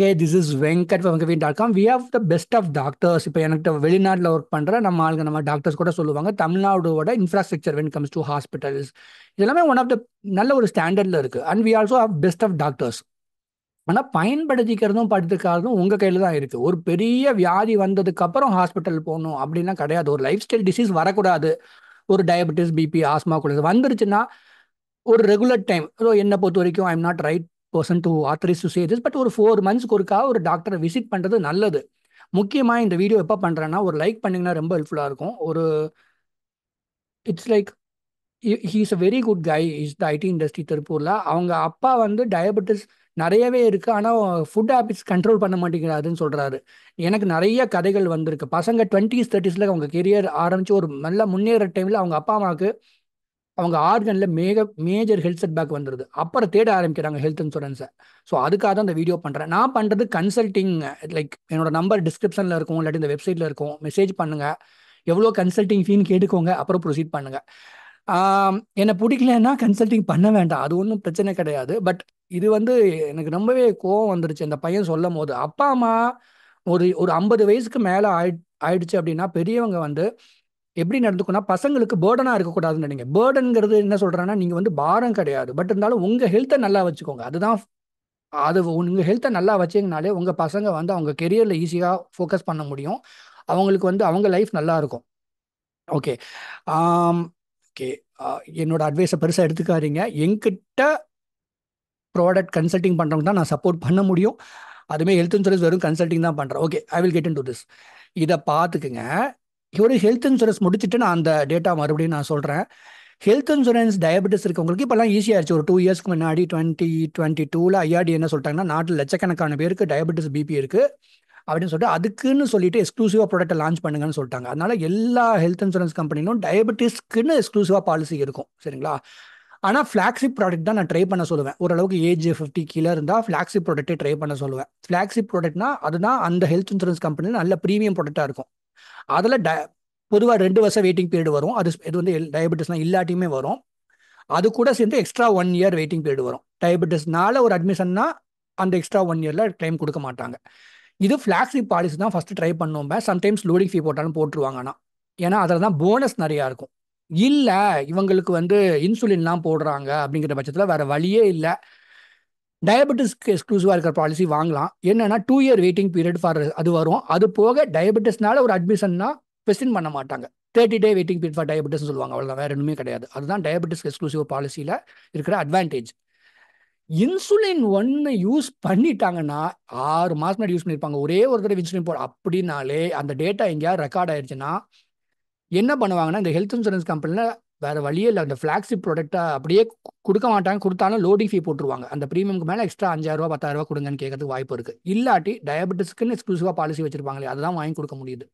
hey this is Venkat வெங்கவீன் dot com we have the best of doctors இப்போ எனக்கு வெளிநாட்டில் ஒர்க் பண்ணுற நம்ம ஆளுங்க நம்ம டாக்டர்ஸ் கூட சொல்லுவாங்க தமிழ்நாடோட infrastructure when comes to hospitals இதெல்லாமே ஒன் ஆஃப் த நல்ல ஒரு ஸ்டாண்டர்டில் இருக்குது and we also have best of doctors ஆனால் பயன்படுத்திக்கிறதும் படுத்துக்கிறதும் உங்கள் கையில் தான் இருக்குது ஒரு பெரிய வியாதி வந்ததுக்கப்புறம் ஹாஸ்பிட்டல் போகணும் அப்படின்னா கிடையாது ஒரு லைஃப் ஸ்டைல் டிசீஸ் வரக்கூடாது ஒரு டயபெட்டிஸ் பிபி ஆஸ்மா கூட வந்துருச்சுன்னா ஒரு ரெகுலர் டைம் ஸோ என்னை பொறுத்த வரைக்கும் I'm not right person to authorise to say this but ஒரு ஃபோர் மந்த்ஸ்க்கு ஒருக்கா ஒரு டாக்டரை விசிட் பண்ணுறது நல்லது முக்கியமாக இந்த வீடியோ எப்போ பண்ணுறேன்னா ஒரு லைக் பண்ணிங்கன்னா ரொம்ப ஹெல்ப்ஃபுல்லாக இருக்கும் ஒரு it's like is a very good guy is the IT industry திருப்பூரில் அவங்க அப்பா வந்து டயபெட்டிஸ் நிறையவே இருக்குது ஆனால் ஃபுட் ஹேபிட்ஸ் கண்ட்ரோல் பண்ண மாட்டேங்கிறாருன்னு சொல்கிறாரு எனக்கு நிறைய கதைகள் வந்திருக்கு பசங்க டுவெண்ட்டிஸ் தேர்ட்டிஸில் அவங்க கெரியர் ஆரம்பித்து ஒரு நல்ல முன்னேற டைமில் அவங்க அப்பா அம்மாவுக்கு அவங்க ஆர்கனில் மேக மேஜர் ஹெல்த் செட் பேக் வந்துடுது அப்புறம் தேட ஆரம்பிக்கிறாங்க ஹெல்த் இன்சூரன்ஸை ஸோ அதுக்காக தான் இந்த வீடியோ பண்ணுறேன் நான் பண்ணுறது கன்சல்ட்டிங் லைக் என்னோட நம்பர் டிஸ்கிரிப்ஷனில் இருக்கும் இல்லாட்டி இந்த வெப்சைட்டில் இருக்கும் மெசேஜ் பண்ணுங்கள் எவ்வளோ கன்சல்ட்டிங் ஃபீன்னு கேட்டுக்கோங்க அப்புறம் ப்ரொசீட் பண்ணுங்கள் என்னை பிடிக்கலன்னா கன்சல்ட்டிங் பண்ண வேண்டாம் அது ஒன்றும் பிரச்சனை கிடையாது பட் இது வந்து எனக்கு ரொம்பவே கோவம் வந்துருச்சு இந்த பையன் சொல்லும் போது அப்பா அம்மா ஒரு ஒரு ஐம்பது வயசுக்கு மேலே ஆயி ஆயிடுச்சு அப்படின்னா பெரியவங்க வந்து எப்படி நடந்துக்கணும் பசங்களுக்கு பேர்டனாக இருக்கக்கூடாதுன்னு நினைங்க பேர்டனுங்கிறது என்ன சொல்கிறேன்னா நீங்கள் வந்து பாரம் கிடையாது பட் இருந்தாலும் உங்கள் ஹெல்த்தை நல்லா வச்சுக்கோங்க அதுதான் அது உங்கள் ஹெல்த்தை நல்லா வச்சிங்கனாலே உங்கள் பசங்க வந்து அவங்க கெரியரில் ஈஸியாக ஃபோக்கஸ் பண்ண முடியும் அவங்களுக்கு வந்து அவங்க லைஃப் நல்லா இருக்கும் ஓகே ஓகே என்னோடய அட்வைஸை பெருசாக எடுத்துக்காதீங்க எங்கிட்ட ப்ராடக்ட் கன்சல்டிங் பண்ணுறவங்க தான் நான் சப்போர்ட் பண்ண முடியும் அதுவுமே ஹெல்த் இன்சூரன்ஸ் வெறும் கன்சல்டிங் தான் பண்ணுறேன் okay I will get into this இதை பார்த்துக்குங்க ஒரு ஹெல்த் இன்சூரன்ஸ் முடிச்சுட்டு நான் அந்த டேட்டா மறுபடியும் நான் சொல்கிறேன் ஹெல்த் இன்சூரன்ஸ் டயபெட்டிஸ் இருக்கவங்களுக்கு இப்போல்லாம் ஈஸியாகிடுச்சு ஒரு டூ இயர்ஸ்க்கு முன்னாடி டுவெண்ட்டி டுவெண்ட்டி டூவில் ஐஆர்டி என்ன சொல்லிட்டாங்கன்னா நாட்டில் லட்சக்கணக்கான பேருக்கு டயபெட்டிஸ் பிபி இருக்குது அப்படின்னு சொல்லிட்டு அதுக்குன்னு சொல்லிட்டு எக்ஸ்க்ளூசிவாக ப்ராடக்ட்டை லான்ச் பண்ணுங்கன்னு சொல்லிட்டாங்க அதனால் எல்லா ஹெல்த் இன்சூரன்ஸ் கம்பெனிலும் டயபெட்டிஸ்க்குன்னு எக்ஸ்க்ளூசிவாக பாலிசி இருக்கும் சரிங்களா ஆனால் ஃப்ளாக்ஷிப் ப்ராடக்ட் தான் நான் ட்ரை பண்ண சொல்லுவேன் ஓரளவுக்கு ஏஜ் ஃபிஃப்டி கீழே இருந்தால் ஃப்ளாக்ஷிப் ப்ராடக்ட்டே ட்ரை பண்ண சொல்லுவேன் ஃப்ளாக்ஷிப் ப்ராடக்ட்னா அதுதான் அந்த ஹெல்த் இன்சூரன்ஸ் கம்பெனியில் நல்ல ப்ரீமியம் ப்ராடக்டாக இருக்கும் அதில் ட பொதுவாக ரெண்டு வருஷம் வெயிட்டிங் பீரியட் வரும் அது இது வந்து டயபெட்டிஸ்லாம் இல்லாட்டியுமே வரும் அது கூட சேர்ந்து extra one year waiting period வரும் டயபெட்டிஸ்னால ஒரு அட்மிஷன்னா அந்த எக்ஸ்ட்ரா ஒன் இயரில் டைம் கொடுக்க மாட்டாங்க இது ஃப்ளாக்ஷிப் பாலிசி தான் ஃபஸ்ட்டு ட்ரை பண்ணுவோம் சம்டைம்ஸ் லோடிங் ஃபீ போட்டாலும் போட்டுருவாங்க ஆனால் ஏன்னா அதில் தான் போனஸ் நிறையா இருக்கும் இல்லை இவங்களுக்கு வந்து இன்சுலின்லாம் போடுறாங்க அப்படிங்கிற பட்சத்தில் வேறு வழியே இல்லை டயபெட்டிஸ்க்கு எக்ஸ்க்ளூசிவாக இருக்கிற பாலிசி வாங்கலாம் என்னென்னா two year waiting period for அது வரும் அது போக டயபெட்டிஸ்னால ஒரு அட்மிஷன்னா கொஸ்டின் பண்ண மாட்டாங்க thirty day waiting period for diabetes சொல்லுவாங்க அவ்வளோ வேறு ஒன்றுமே கிடையாது அதுதான் டயபெட்டிஸ்க்கு எக்ஸ்க்ளூசிவ் பாலிசியில் இருக்கிற அட்வான்டேஜ் இன்சுலின் ஒன்று யூஸ் பண்ணிட்டாங்கன்னா ஆறு மாதம் முன்னாடி யூஸ் பண்ணியிருப்பாங்க ஒரே ஒரு தடவை இன்சுலின் போட அப்படின்னாலே அந்த டேட்டா எங்கேயாவது ரெக்கார்ட் ஆயிடுச்சுன்னா என்ன பண்ணுவாங்கன்னா இந்த ஹெல்த் இன்சூரன்ஸ் கம்பெனியில் வேற வழியே இல்லை அந்த ஃபிளாக்ஷிப் ப்ராடக்டா அப்படியே கொடுக்க மாட்டாங்க கொடுத்தாலும் லோடிங் ஃபீ போட்டுருவாங்க அந்த ப்ரீமியம்க்கு மேலே எக்ஸ்ட்ரா அஞ்சாயிரம் ரூபா பத்தாயிரம் ரூபா கொடுங்கன்னு கேட்கறதுக்கு வாய்ப்பு இருக்கு இல்லாட்டி டயபெட்டிஸ்க்குன்னு எக்ஸ்க்ளூசிவா பாலிசி வச்சிருப்பாங்களே அதுதான் வாங்கி கொடுக்க முடியுது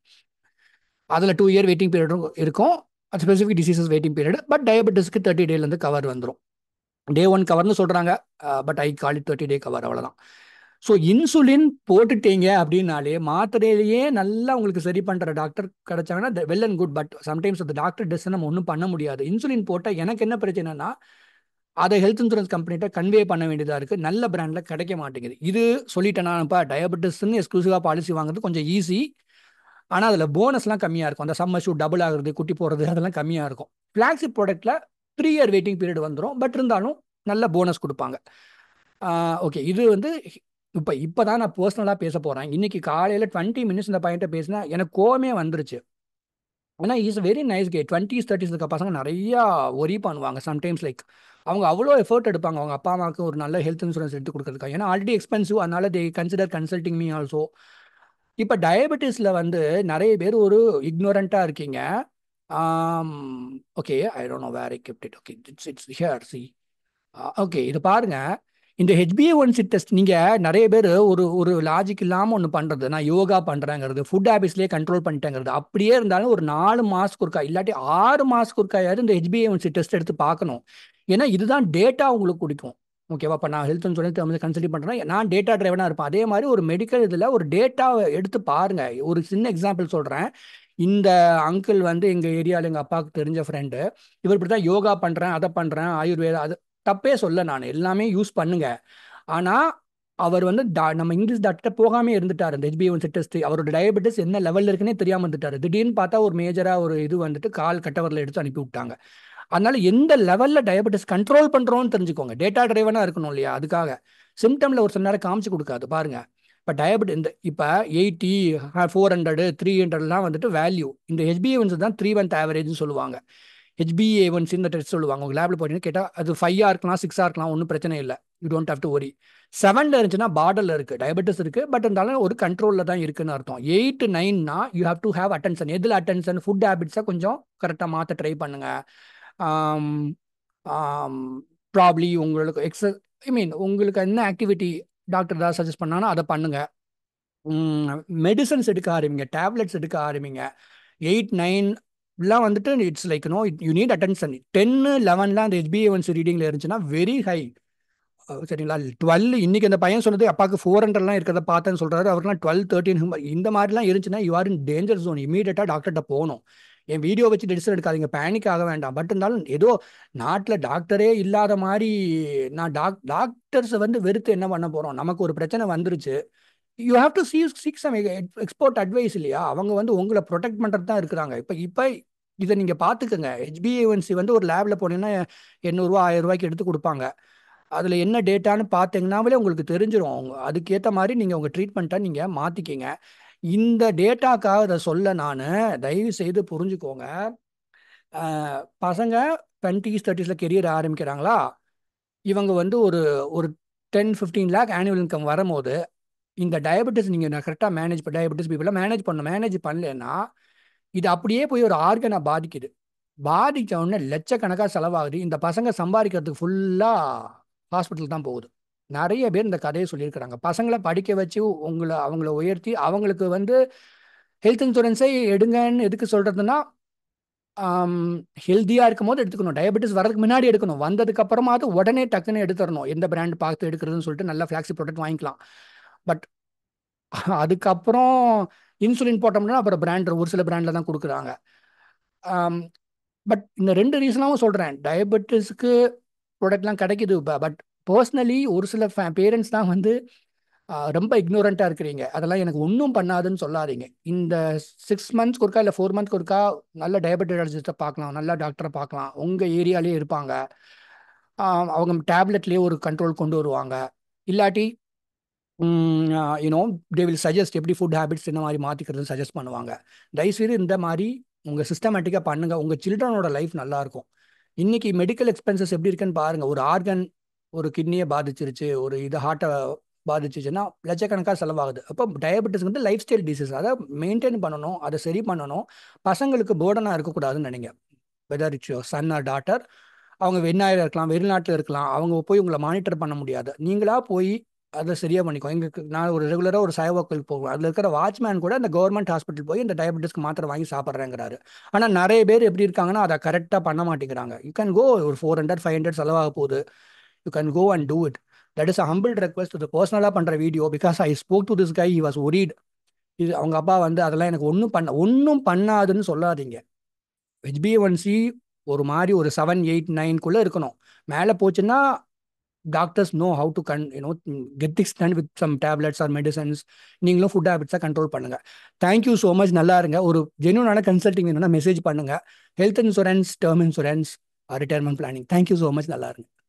அதில் டூ இயர் வெயிட்டிங் பீரியடும் இருக்கும் specific diseases waiting period but டயபெட்டிஸ்க்கு தேர்ட்டி டேலேருந்து கவர் வந்துடும் டே ஒன் கவர்னு சொல்கிறாங்க but I call it thirty day cover அவ்வளோதான் ஸோ இன்சுலின் போட்டுட்டீங்க அப்படின்னாலே மாத்திரையிலேயே நல்லா உங்களுக்கு சரி பண்ணுற டாக்டர் கிடைச்சாங்கன்னா well and good but sometimes அந்த டாக்டர் டெஸ்ட் நம்ம ஒன்றும் பண்ண முடியாது இன்சுலின் போட்டால் எனக்கு என்ன பிரச்சனைனா அதை ஹெல்த் இன்சூரன்ஸ் கம்பெனிகிட்ட கன்வே பண்ண வேண்டியதாக இருக்குது நல்ல பிராண்டில் கிடைக்க மாட்டேங்குது இது சொல்லிட்டேனாப்பா டயபெட்டிஸ்ன்னு எக்ஸ்க்ளூசிவாக பாலிசி வாங்குறது கொஞ்சம் ஈஸி ஆனால் அதில் போனஸ்லாம் கம்மியாக இருக்கும் அந்த சம்மர் ஷூட் டபுள் ஆகுறது குட்டி போகிறது அதெல்லாம் கம்மியாக இருக்கும் ஃப்ளாக்ஷிப் ப்ராடக்ட்டில் த்ரீ இயர் வெயிட்டிங் பீரியட் வந்துடும் பட் இருந்தாலும் நல்ல போனஸ் கொடுப்பாங்க ஓகே இது வந்து இப்போ இப்போ தான் நான் பர்சனலாக பேச போகிறேன் இன்றைக்கி காலையில் டுவெண்ட்டி மினிட்ஸ் இந்த பையன்ட்ட பேசினா எனக்கு கோவமே வந்துருச்சு ஆனால் இஸ் வெரி நைஸ் கே டுவெண்ட்டிஸ் தேர்ட்டிஸ் இருக்க பசங்க நிறையா ஒரி பண்ணுவாங்க சம்டைம்ஸ் லைக் அவங்க அவ்வளோ எஃபர்ட் எடுப்பாங்க அவங்க அப்பா அம்மாவுக்கு ஒரு நல்ல ஹெல்த் இன்சூரன்ஸ் எடுத்து கொடுக்குறதுக்காக ஏன்னா ஆல்ரெடி எக்ஸ்பென்சிவ் அதனால் they consider consulting me also இப்போ டயபெட்டிஸில் வந்து நிறைய பேர் ஒரு இக்னோரண்ட்டாக இருக்கீங்க okay I don't know where I gift it okay it's it's here see okay இது பாருங்கள் இந்த ஹெச்பிஏ ஒன் சி டெஸ்ட் நீங்கள் நிறைய பேர் ஒரு ஒரு லாஜிக் இல்லாமல் ஒன்று பண்ணுறது நான் யோகா பண்ணுறேங்கிறது ஃபுட் ஹேபிட்ஸ்லேயே கண்ட்ரோல் பண்ணிட்டேங்கிறது அப்படியே இருந்தாலும் ஒரு நாலு மாதத்துக்கு இருக்கா இல்லாட்டி ஆறு மாதத்துக்கு ஒருக்காயாவது இந்த ஹெச்பிஏ ஒன் சி டெஸ்ட் எடுத்து பார்க்கணும் ஏன்னா இதுதான் டேட்டா உங்களுக்கு பிடிக்கும் ஓகேவா இப்போ நான் ஹெல்த்னு சொல்லி தமிழ் கன்சல்ட் பண்ணுறேன் நான் டேட்டா டிரைவனாக இருப்பேன் அதே மாதிரி ஒரு மெடிக்கல் இதில் ஒரு டேட்டாவை எடுத்து பாருங்கள் ஒரு சின்ன எக்ஸாம்பிள் சொல்கிறேன் இந்த அங்கிள் வந்து எங்கள் ஏரியாவில் எங்கள் அப்பாவுக்கு தெரிஞ்ச ஃப்ரெண்டு இவர் இப்படி தான் யோகா பண்ணுறேன் அதை பண்ணுறேன் ஆயுர்வேதா அது தப்பே சொல்ல நான் எல்லாமே யூஸ் பண்ணுங்க ஆனால் அவர் வந்து நம்ம இங்கிலீஷ் டாக்டர் போகாமே இருந்துட்டார் அந்த ஹெச்பிஒன் டெஸ்ட் அவரோட டயபெட்டிஸ் என்ன லெவலில் இருக்குன்னே தெரியாமல் இருந்துட்டார் திடீர்னு பார்த்தா ஒரு மேஜராக ஒரு இது வந்துட்டு கால் கட்டவரில் எடுத்து அனுப்பி விட்டாங்க அதனால எந்த லெவலில் டயபெட்டிஸ் கண்ட்ரோல் பண்ணுறோம்னு தெரிஞ்சுக்கோங்க டேட்டா டிரைவனாக இருக்கணும் இல்லையா அதுக்காக சிம்டமில் ஒரு சில நேரம் காமிச்சு கொடுக்காது பாருங்க இப்போ டயபெட் இந்த இப்போ எயிட்டி ஃபோர் ஹண்ட்ரடு த்ரீ ஹண்ட்ரட்லாம் வந்துட்டு வேல்யூ இந்த ஹெச்பிஏவன்ஸ் தான் த்ரீ மந்த் ஆவரேஜ்னு சொல்லுவாங்க ஹெச்பிஏ ஒன் இந்த டெஸ்ட் சொல்லுவாங்க உங்கள் லேபில் போயிட்டீங்கன்னு கேட்டால் அது ஃபைவாக இருக்கலாம் சிக்ஸாக இருக்கலாம் ஒன்றும் பிரச்சனை இல்லை you don't have to worry செவனில் இருந்துச்சுன்னா பார்டரில் இருக்குது டயபெட்டிஸ் இருக்குது பட் இருந்தாலும் ஒரு கண்ட்ரோலில் தான் இருக்குதுன்னு அர்த்தம் எயிட் நைன்னா you have to have attention எதில் அட்டென்ஷன் ஃபுட் ஹேபிட்ஸை கொஞ்சம் கரெக்டாக மாற்ற ட்ரை பண்ணுங்கள் ப்ராப்ளி உங்களுக்கு எக்ஸ ஐ மீன் உங்களுக்கு என்ன ஆக்டிவிட்டி டாக்டர் ஏதாவது சஜஸ்ட் பண்ணாலும் அதை பண்ணுங்கள் மெடிசன்ஸ் எடுக்க ஆரம்பிங்க டேப்லெட்ஸ் எடுக்க ஆரம்பிங்க எயிட் நைன் எல்லாம் வந்துட்டு it's like no you need attention டென்னு லெவன்லாம் அந்த எஸ்பிஐ ஒன்ஸ் ரீடிங்கில் இருந்துச்சுன்னா வெரி ஹை uh, சரிங்களா டுவெல் இன்னைக்கு அந்த பையன் சொன்னது அப்பாவுக்கு ஃபோர் ஹண்ட்ரட்லாம் இருக்கிறத பார்த்தேன்னு சொல்கிறாரு அவருக்குலாம் டுவெல் தேர்ட்டின் இந்த மாதிரிலாம் இருந்துச்சுன்னா you are in danger zone இமீடியட்டாக டாக்டர்கிட்ட போகணும் என் வீடியோ வச்சு டெடிசன் எடுக்காதீங்க பேனிக் ஆக வேண்டாம் பட் இருந்தாலும் ஏதோ நாட்டில் டாக்டரே இல்லாத மாதிரி நான் டாக் டாக்டர்ஸை வந்து வெறுத்து என்ன பண்ண போகிறோம் நமக்கு ஒரு பிரச்சனை வந்துருச்சு you have to see seek some expert advice இல்லையா அவங்க வந்து உங்களை ப்ரொடெக்ட் பண்ணுறது தான் இருக்கிறாங்க இப்போ இப்போ இதை நீங்கள் பார்த்துக்கோங்க ஹெச்பிஏஎன்சி வந்து ஒரு லேபில் போனீங்கன்னா எண்ணூறுரூவா ஆயிரம் ரூபாய்க்கு எடுத்து கொடுப்பாங்க அதில் என்ன டேட்டான்னு பார்த்தீங்கன்னாவே உங்களுக்கு தெரிஞ்சிடும் அவங்க அதுக்கேற்ற மாதிரி நீங்கள் உங்கள் ட்ரீட்மெண்ட்டை நீங்கள் மாற்றிக்கிங்க இந்த டேட்டாக்காக இதை சொல்ல நான் தயவு செய்து புரிஞ்சுக்கோங்க பசங்க டுவெண்ட்டிஸ் தேர்ட்டிஸில் கெரியர் ஆரம்பிக்கிறாங்களா இவங்க வந்து ஒரு ஒரு ten fifteen lakh annual income வரும்போது இந்த டயபெட்டிஸ் நீங்கள் நான் கரெக்டாக மேனேஜ் டயபெட்டிஸ் பீப்புளை மேனேஜ் பண்ண மேனேஜ் பண்ணலன்னா இது அப்படியே போய் ஒரு ஆர்கனை பாதிக்குது பாதித்த உடனே லட்சக்கணக்காக செலவாகுது இந்த பசங்க சம்பாதிக்கிறதுக்கு ஃபுல்லாக ஹாஸ்பிட்டல் தான் போகுது நிறைய பேர் இந்த கதையை சொல்லியிருக்கிறாங்க பசங்களை படிக்க வச்சு உங்களை அவங்கள உயர்த்தி அவங்களுக்கு வந்து ஹெல்த் இன்சூரன்ஸை எடுங்கன்னு எதுக்கு சொல்கிறதுனா ஹெல்த்தியாக இருக்கும் போது எடுத்துக்கணும் டயபெட்டிஸ் வரதுக்கு முன்னாடி எடுக்கணும் வந்ததுக்கப்புறமா அது உடனே டக்குன்னு எடுத்துடணும் எந்த பிராண்ட் பார்த்து எடுக்கிறதுன்னு சொல்லிட்டு நல்லா ஃப்ளாக்ஸி ப்ராடக்ட் வாங்கிக்கலாம் பட் அதுக்கப்புறம் இன்சுலின் போட்டோம்னா அப்புறம் பிராண்ட் ஒரு சில பிராண்டில் தான் கொடுக்குறாங்க பட் um, இந்த ரெண்டு ரீசனாகவும் சொல்கிறேன் டயபெட்டிஸ்க்கு ப்ராடக்ட்லாம் இப்போ பட் பர்சனலி ஒரு சில ஃபே பேரண்ட்ஸ் தான் வந்து ரொம்ப இக்னோரண்ட்டாக இருக்கிறீங்க அதெல்லாம் எனக்கு ஒன்றும் பண்ணாதுன்னு சொல்லாதீங்க இந்த சிக்ஸ் மந்த்ஸ்க்கு ஒருக்கா இல்லை ஃபோர் மந்த்ஸ்க்கு ஒருக்கா நல்ல டயபெட்டிஸ்ட்டை பார்க்கலாம் நல்ல டாக்டரை பார்க்கலாம் உங்கள் ஏரியாலே இருப்பாங்க அவங்க டேப்லெட்லேயே ஒரு கண்ட்ரோல் கொண்டு வருவாங்க இல்லாட்டி யூனோ தே வில் சஜஸ்ட் எப்படி ஃபுட் ஹேபிட்ஸ் இந்த மாதிரி மாற்றிக்கிறதுன்னு சஜஸ்ட் பண்ணுவாங்க தயவுசெய்து இந்த மாதிரி உங்கள் சிஸ்டமேட்டிக்காக பண்ணுங்கள் உங்கள் சில்ட்ரனோட லைஃப் நல்லாயிருக்கும் இன்றைக்கி மெடிக்கல் எக்ஸ்பென்சஸ் எப்படி இருக்குன்னு பாருங்கள் ஒரு ஆர்கன் ஒரு கிட்னியை பாதிச்சிருச்சு ஒரு இது ஹார்ட்டை பாதிச்சிச்சுன்னா லட்சக்கணக்காக செலவாகுது அப்போ டயபெட்டிஸ் வந்து லைஃப் ஸ்டைல் டிசீஸ் அதை மெயின்டைன் பண்ணணும் அதை சரி பண்ணணும் பசங்களுக்கு போர்டனாக இருக்கக்கூடாதுன்னு நினைங்க whether it's your son or daughter அவங்க வெண்ணாயில் இருக்கலாம் வெளிநாட்டில் இருக்கலாம் அவங்க போய் உங்களை மானிட்டர் பண்ண முடியாது நீங்களாக போய் அதை சரியாக பண்ணிக்கும் எங்களுக்கு நான் ஒரு ரெகுலராக ஒரு சாயவாக்கள் போகும் அதில் இருக்கிற வாட்ச்மேன் கூட அந்த கவர்மெண்ட் ஹாஸ்பிட்டல் போய் இந்த டயபெட்டிஸ்க்கு மாத்திரை வாங்கி சாப்பிட்றேங்கிறாரு ஆனால் நிறைய பேர் எப்படி இருக்காங்கன்னா அதை கரெக்டாக பண்ண மாட்டேங்கிறாங்க யூ கேன் கோ ஒரு ஃபோர் ஹண்ட்ரட் ஃபைவ் ஹண்ட்ரட் செலவாக போகுது you can go and do it that is a humble request இது பர்சனலாக பண்ணுற video because I spoke to this guy he was worried இது அவங்க அப்பா வந்து அதெல்லாம் எனக்கு ஒன்றும் பண்ண ஒன்றும் பண்ணாதுன்னு சொல்லாதீங்க ஹெச்பிஎன்சி ஒரு மாதிரி ஒரு செவன் எயிட் நைன்குள்ளே இருக்கணும் மேலே போச்சுன்னா doctors know how to can you know get things done with some tablets or medicines நீங்களும் ஃபுட் ஹேபிட்ஸை கண்ட்ரோல் பண்ணுங்க தேங்க்யூ ஸோ மச் நல்லா இருங்க ஒரு ஜென்யூனான கன்சல்டிங் வேணும்னா மெசேஜ் பண்ணுங்க health insurance term insurance retirement planning thank you so much நல்லா இருங்க